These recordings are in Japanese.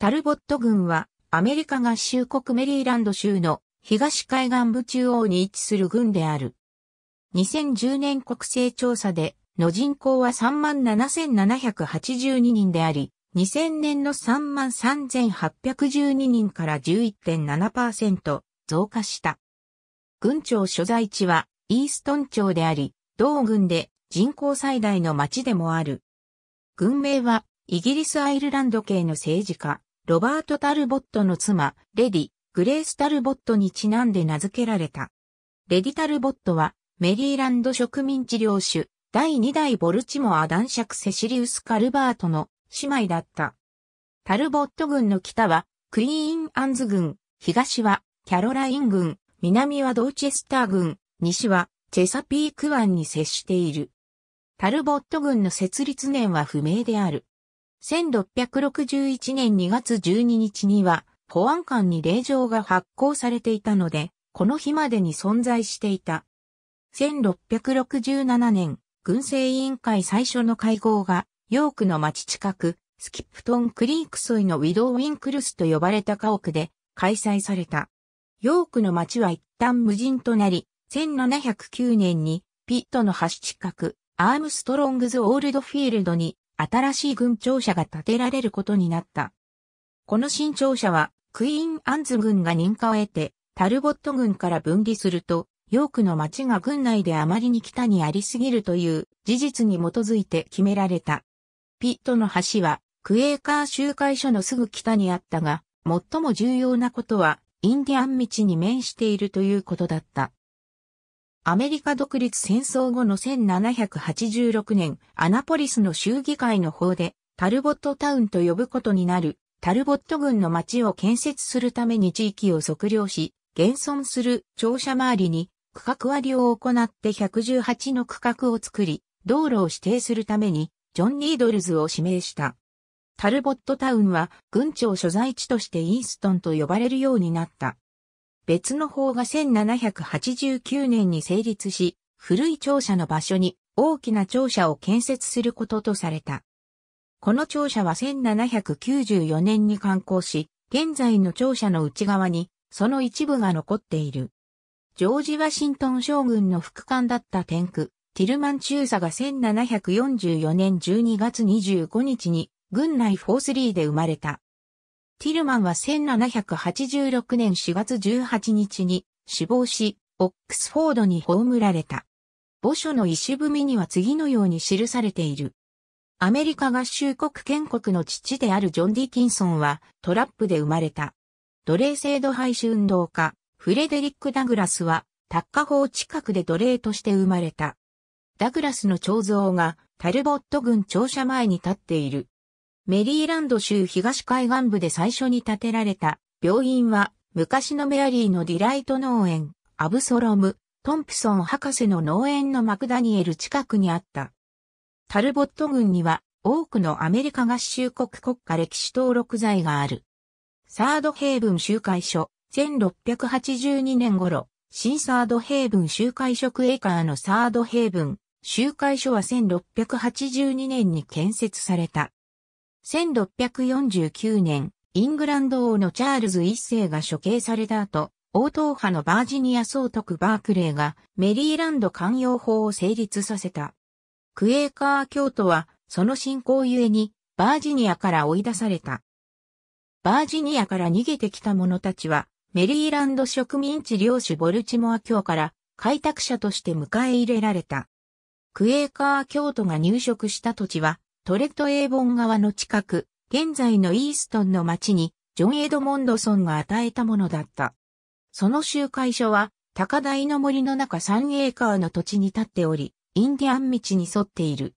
タルボット郡はアメリカ合衆国メリーランド州の東海岸部中央に位置する郡である。2010年国勢調査での人口は37,782人であり、2000年の33,812人から11.7%増加した。郡庁所在地はイーストン町であり、同郡で人口最大の町でもある。郡名はイギリス・アイルランド系の政治家、ロバート・タルボットの妻、レディ、グレース・タルボットにちなんで名付けられた。レディ・タルボットは、メリーランド植民地領主、第2代ボルチモア男爵セシリウス・カルバートの姉妹だった。タルボット軍の北は、クイーン・アンズ軍、東は、キャロライン軍、南はドーチェスター軍、西は、チェサピーク湾に接している。タルボット軍の設立年は不明である。1661年2月12日には、保安官に令状が発行されていたので、この日までに存在していた。1667年、軍政委員会最初の会合が、ヨークの町近く、スキプトンクリーク沿いのウィドウィンクルスと呼ばれた家屋で開催された。ヨークの町は一旦無人となり、1709年にピットの橋近く、アームストロングズ・オールドフィールドに新しい軍庁舎が建てられることになった。この新庁舎は、クイーン・アンズ軍が認可を得て、タルボット軍から分離すると、ヨークの町が軍内であまりに北にありすぎるという事実に基づいて決められた。ピットの橋は、クエーカー集会所のすぐ北にあったが、最も重要なことは、インディアン道に面しているということだった。アメリカ独立戦争後の1786年、アナポリスの州議会の法で、タルボットタウンと呼ぶことになる、タルボット軍の町を建設するために地域を測量し、現存する庁舎周りに区画割りを行って118の区画を作り、道路を指定するために、ジョン・ニードルズを指名した。タルボットタウンは、軍庁所在地としてイーストンと呼ばれるようになった。別の法が1789年に成立し、古い庁舎の場所に大きな庁舎を建設することとされた。この庁舎は1794年に刊行し、現在の庁舎の内側にその一部が残っている。ジョージ・ワシントン将軍の副官だった天空、ティルマン中佐が1744年12月25日に軍内フォースリーで生まれた。ティルマンは1786年4月18日に死亡し、オックスフォードに葬られた。墓所の石踏みには次のように記されている。アメリカ合衆国建国の父であるジョン・ディキンソンはトラップで生まれた。奴隷制度廃止運動家、フレデリック・ダグラスは、タッカ法近くで奴隷として生まれた。ダグラスの彫像がタルボット軍庁舎前に立っている。メリーランド州東海岸部で最初に建てられた病院は昔のメアリーのディライト農園、アブソロム、トンプソン博士の農園のマクダニエル近くにあった。タルボット郡には多くのアメリカ合衆国国家歴史登録財がある。サードヘイブン集会所、1682年頃、新サードヘイブン集会所クエーカーのサードヘイブン集会所は1682年に建設された。1649年、イングランド王のチャールズ一世が処刑された後、王党派のバージニア総督バークレーがメリーランド寛容法を成立させた。クエーカー教徒はその信仰ゆえにバージニアから追い出された。バージニアから逃げてきた者たちはメリーランド植民地領主ボルチモア教から開拓者として迎え入れられた。クエーカー教徒が入植した土地はトレットエーボン川の近く、現在のイーストンの町に、ジョン・エドモンドソンが与えたものだった。その集会所は、高台の森の中3エーカーの土地に立っており、インディアン道に沿っている。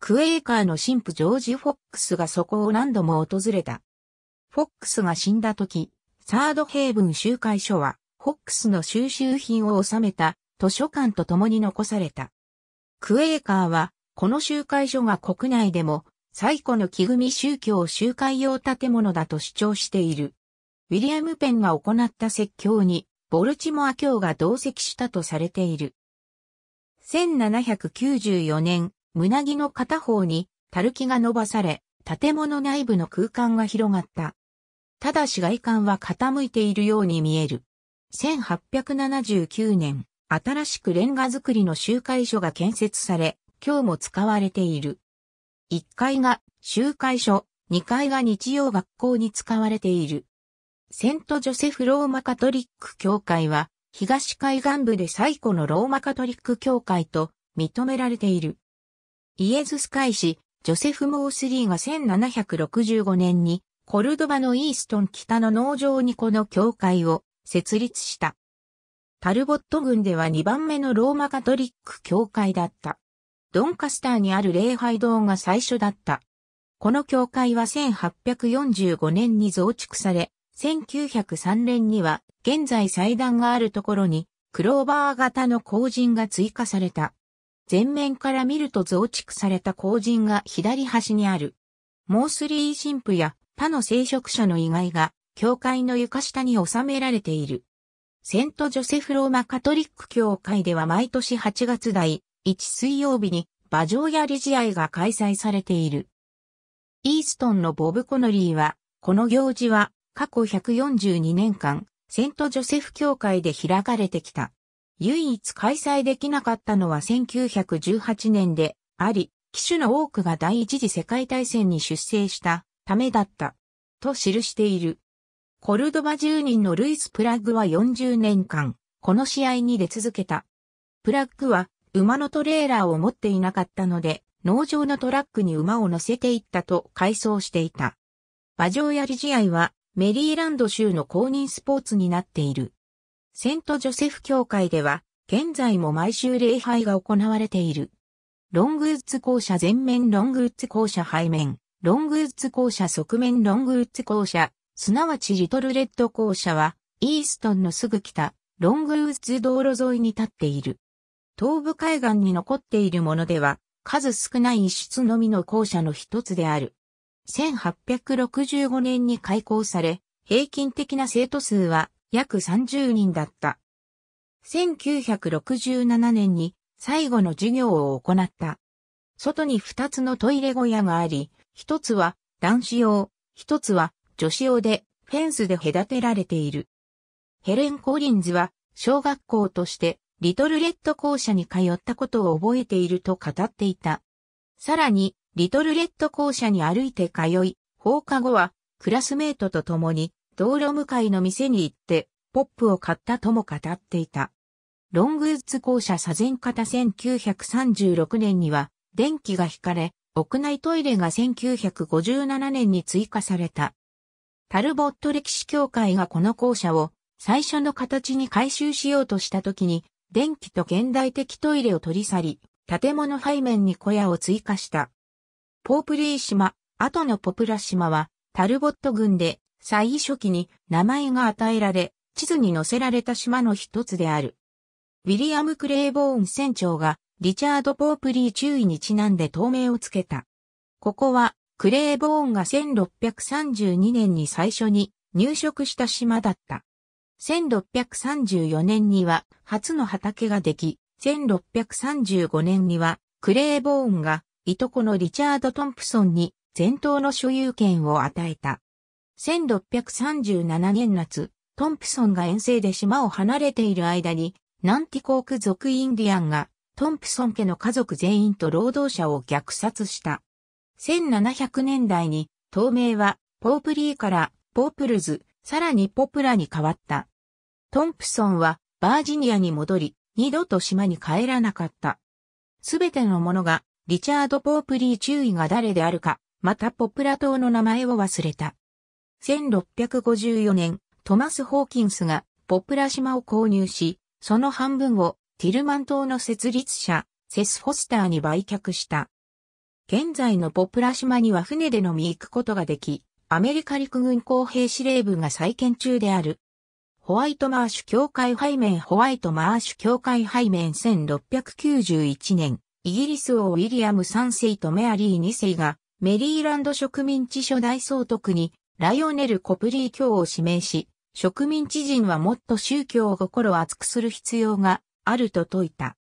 クエーカーの神父ジョージ・フォックスがそこを何度も訪れた。フォックスが死んだ時、サードヘイブン集会所は、フォックスの収集品を収めた図書館と共に残された。クエーカーはこの集会所が国内でも最古の木組宗教集会用建物だと主張している。ウィリアム・ペンが行った説教に、ボルチモア教が同席したとされている。1794年、胸木の片方に、たるきが伸ばされ、建物内部の空間が広がった。ただし外観は傾いているように見える。1879年、新しくレンガ造りの集会所が建設され、今日も使われている。1階が集会所、2階が日曜学校に使われている。セント・ジョセフ・ローマ・カトリック教会は、東海岸部で最古のローマカトリック教会と認められている。イエズス会士、ジョセフ・モースリーが1765年に、コルドバのイーストン北の農場にこの教会を設立した。タルボット郡では2番目のローマカトリック教会だった。ドンカスターにある礼拝堂が最初だった。この教会は1845年に増築され、1903年には現在祭壇があるところにクローバー型の後人が追加された。前面から見ると増築された後人が左端にある。モースリー神父や他の聖職者の遺骸が教会の床下に収められている。セントジョセフローマカトリック教会では毎年8月代、1水曜日に馬上や理事愛が開催されている。イーストンのボブ・コノリーは、この行事は過去142年間、セント・ジョセフ教会で開かれてきた。唯一開催できなかったのは1918年であり、機種の多くが第一次世界大戦に出征したためだった。と記している。コルドバ住人のルイス・プラッグは40年間、この試合に出続けた。プラッグは馬のトレーラーを持っていなかったので、農場のトラックに馬を乗せていったと回想していた。馬上やり試合はメリーランド州の公認スポーツになっている。セントジョセフ教会では現在も毎週礼拝が行われている。ロングウッズ校舎前面ロングウッズ校舎背面、ロングウッズ校舎側面ロングウッズ校舎、すなわちリトルレッド校舎はイーストンのすぐ北、ロングウッズ道路沿いに立っている。東部海岸に残っているものでは、数少ない一室のみの校舎の一つである。1865年に開校され、平均的な生徒数は約30人だった。1967年に最後の授業を行った。外に二つのトイレ小屋があり、一つは男子用、一つは女子用でフェンスで隔てられている。ヘレン・コリンズは小学校としてリトルレッド校舎に通ったことを覚えていると語っていた。さらに、リトルレッド校舎に歩いて通い、放課後は、クラスメートと共に、道路向かいの店に行って、ポップを買ったとも語っていた。ロングウッズ校舎左前方1936年には、電気が引かれ、屋内トイレが1957年に追加された。タルボット歴史協会がこの校舎を最初の形に改修しようとした時に電気と現代的トイレを取り去り、建物背面に小屋を追加した。ポープリー島、後のポプラ島は、タルボット郡で、最初期に名前が与えられ、地図に載せられた島の一つである。ウィリアム・クレイボーン船長が、リチャード・ポープリー注意にちなんで透明をつけた。ここは、クレイボーンが1632年に最初に入植した島だった。1634年には初の畑ができ、1635年にはクレーボーンがいとこのリチャード・トンプソンに全島の所有権を与えた。1637年夏、トンプソンが遠征で島を離れている間に、ナンティコーク族インディアンがトンプソン家の家族全員と労働者を虐殺した。1700年代に、透明は、ポープリーから、ポープルズ、さらにポプラに変わった。トンプソンはバージニアに戻り、二度と島に帰らなかった。すべてのものが、リチャード・ポープリー注意が誰であるか、またポプラ島の名前を忘れた。1654年、トマス・ホーキンスがポプラ島を購入し、その半分をティルマン島の設立者、セス・フォスターに売却した。現在のポプラ島には船でのみ行くことができ、アメリカ陸軍工兵司令部が再建中であるホワイトマーシュ教会背面ホワイトマーシュ教会背面1691年、イギリス王ウィリアム3世とメアリー2世がメリーランド植民地初代総督にライオネル・コプリー教を指名し、植民地人はもっと宗教を心厚くする必要があると説いた。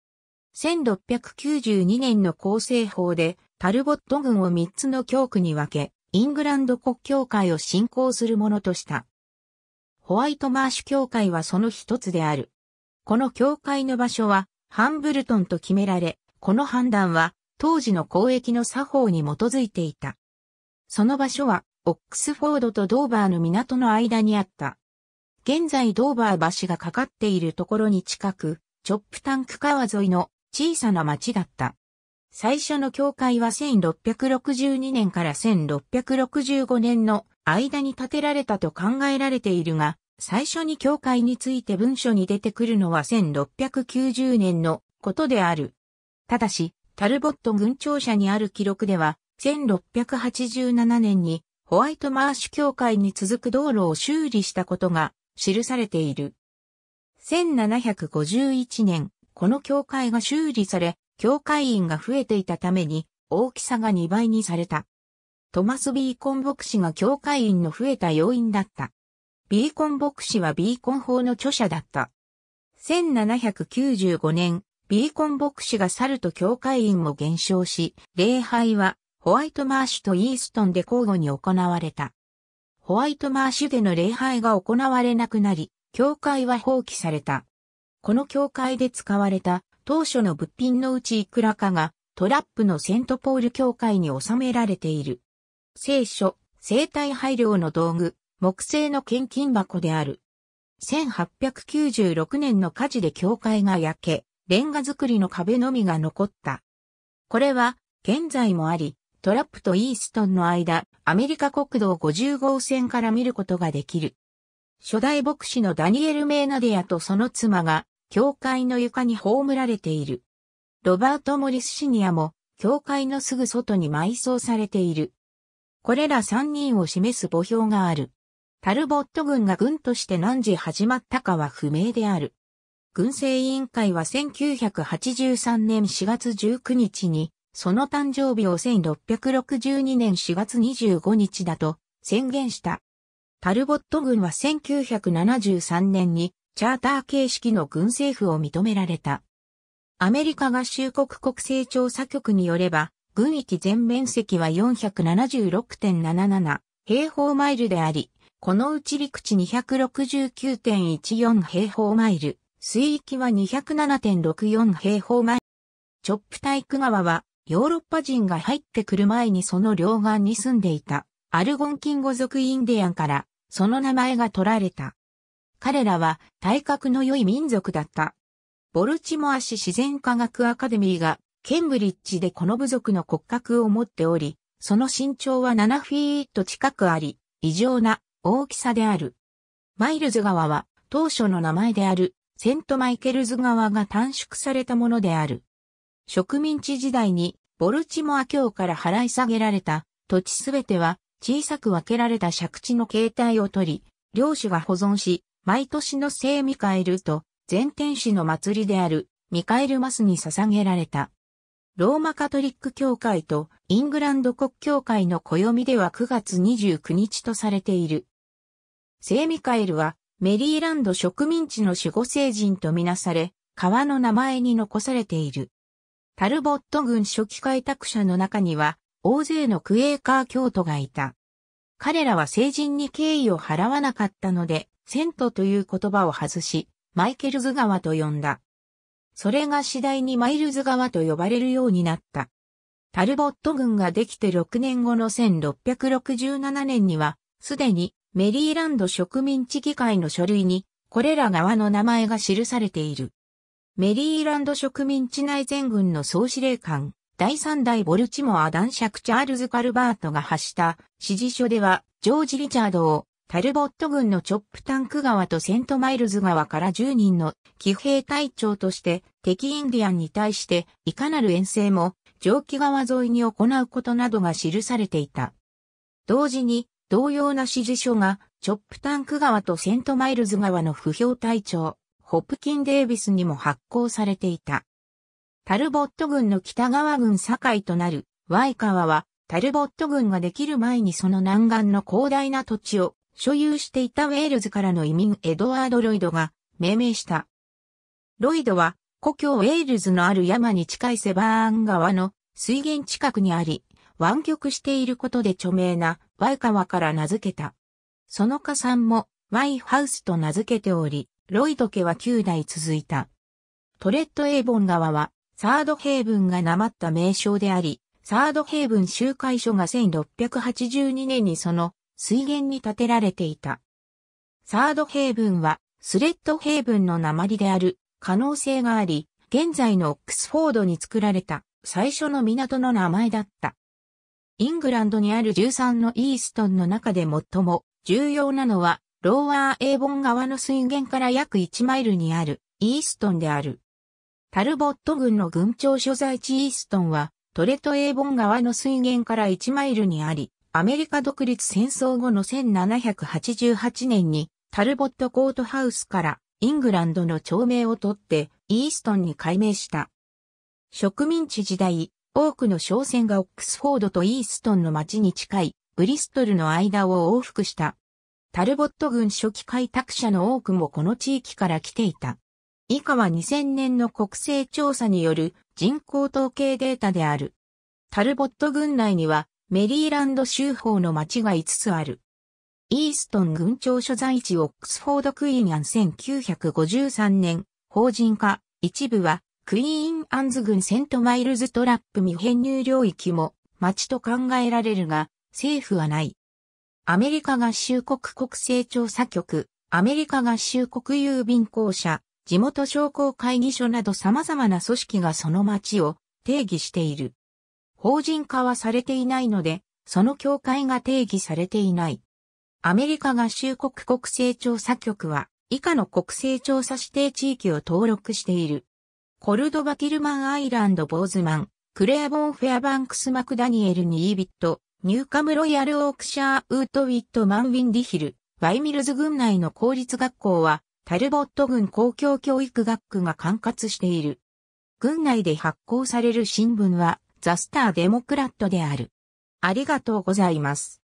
1692年の構成法でタルボット軍を3つの教区に分け、イングランド国教会を信仰するものとした。ホワイトマーシュ教会はその一つである。この教会の場所は、ハンブルトンと決められ、この判断は、当時の交易の作法に基づいていた。その場所は、オックスフォードとドーバーの港の間にあった。現在ドーバー橋がかかっているところに近く、チョップタンク川沿いの小さな町だった。最初の教会は1662年から1665年の間に建てられたと考えられているが、最初に教会について文書に出てくるのは1690年のことである。ただし、タルボット軍庁舎にある記録では、1687年にホワイトマーシュ教会に続く道路を修理したことが記されている。1751年、この教会が修理され、教会員が増えていたために大きさが2倍にされた。トマス・ビーコン牧師が教会員の増えた要因だった。ビーコン牧師はビーコン法の著者だった。1795年、ビーコン牧師が去ると教会員も減少し、礼拝はホワイトマーシュとイーストンで交互に行われた。ホワイトマーシュでの礼拝が行われなくなり、教会は放棄された。この教会で使われた当初の物品のうちいくらかがトラップのセントポール教会に収められている。聖書、生体配慮の道具、木製の献金箱である。1896年の火事で教会が焼け、レンガ作りの壁のみが残った。これは、現在もあり、トラップとイーストンの間、アメリカ国道50号線から見ることができる。初代牧師のダニエル・メーナディアとその妻が教会の床に葬られている。ロバート・モリス・シニアも、教会のすぐ外に埋葬されている。これら3人を示す墓標がある。タルボット軍が軍として何時始まったかは不明である。軍政委員会は1983年4月19日に、その誕生日を1662年4月25日だと宣言した。タルボット軍は1973年にチャーター形式の軍政府を認められた。アメリカ合衆国国勢調査局によれば、軍域全面積は476.77平方マイルであり、このうち陸地269.14平方マイル、水域は207.64平方マイル。チョップ体育川はヨーロッパ人が入ってくる前にその両岸に住んでいたアルゴンキンゴ族インディアンからその名前が取られた。彼らは体格の良い民族だった。ボルチモア市自然科学アカデミーがケンブリッジでこの部族の骨格を持っており、その身長は7フィート近くあり、異常な大きさである。マイルズ川は当初の名前であるセントマイケルズ川が短縮されたものである。植民地時代にボルチモア教から払い下げられた土地すべては小さく分けられた借地の形態を取り、領主が保存し、毎年の聖ミカエルと全天使の祭りであるミカエルマスに捧げられた。ローマカトリック教会とイングランド国教会の暦では9月29日とされている。聖ミカエルはメリーランド植民地の守護聖人とみなされ、川の名前に残されている。タルボット軍初期開拓者の中には、大勢のクエーカー教徒がいた。彼らは聖人に敬意を払わなかったので、セントという言葉を外し、マイケルズ川と呼んだ。それが次第にマイルズ川と呼ばれるようになった。タルボット軍ができて6年後の1667年には、すでにメリーランド植民地議会の書類に、これら側の名前が記されている。メリーランド植民地内全軍の総司令官、第3代ボルチモア男爵チャールズ・カルバートが発した指示書では、ジョージ・リチャードをタルボット軍のチョップタンク川とセントマイルズ川から10人の騎兵隊長として敵インディアンに対していかなる遠征も蒸気川沿いに行うことなどが記されていた。同時に同様な指示書がチョップタンク川とセントマイルズ川の不評隊長ホプキン・デービスにも発行されていた。タルボット軍の北側軍境となるワイ川はタルボット軍ができる前にその南岸の広大な土地を所有していたウェールズからの移民エドワード・ロイドが命名した。ロイドは故郷ウェールズのある山に近いセバーン川の水源近くにあり、湾曲していることで著名なワイ川から名付けた。その家んもワイハウスと名付けており、ロイド家は9代続いた。トレッド・エイボン川はサードヘイブンがなまった名称であり、サードヘイブン集会所が1682年にその水源に建てられていた。サードヘイブンはスレッドヘイブンの鉛である可能性があり、現在のオックスフォードに作られた最初の港の名前だった。イングランドにある13のイーストンの中で最も重要なのは、ローワーエーボン川の水源から約1マイルにあるイーストンである。タルボット軍の軍庁所在地イーストンは、トレトエーボン川の水源から1マイルにあり、アメリカ独立戦争後の1788年にタルボットコートハウスからイングランドの町名を取ってイーストンに改名した。植民地時代、多くの商船がオックスフォードとイーストンの町に近いブリストルの間を往復した。タルボット軍初期開拓者の多くもこの地域から来ていた。以下は2000年の国勢調査による人口統計データである。タルボット軍内にはメリーランド州法の町が5つある。イーストン郡庁所在地オックスフォードクイーンアン1953年、法人化、一部はクイーンアンズ郡セントマイルズトラップ未編入領域も町と考えられるが、政府はない。アメリカ合衆国国勢調査局、アメリカ合衆国郵便公社、地元商工会議所など様々な組織がその町を定義している。法人化はされていないので、その協会が定義されていない。アメリカ合衆国国勢調査局は、以下の国勢調査指定地域を登録している。コルドバ・キルマン・アイランド・ボーズマン、クレアボン・フェアバンクス・マクダニエル・ニービット、ニューカム・ロイヤル・オークシャー・ウート・ウィット・マン・ウィンディヒル、ワイミルズ郡内の公立学校は、タルボット郡公共教育学区が管轄している。郡内で発行される新聞は、ザ・スター・デモクラットである。ありがとうございます。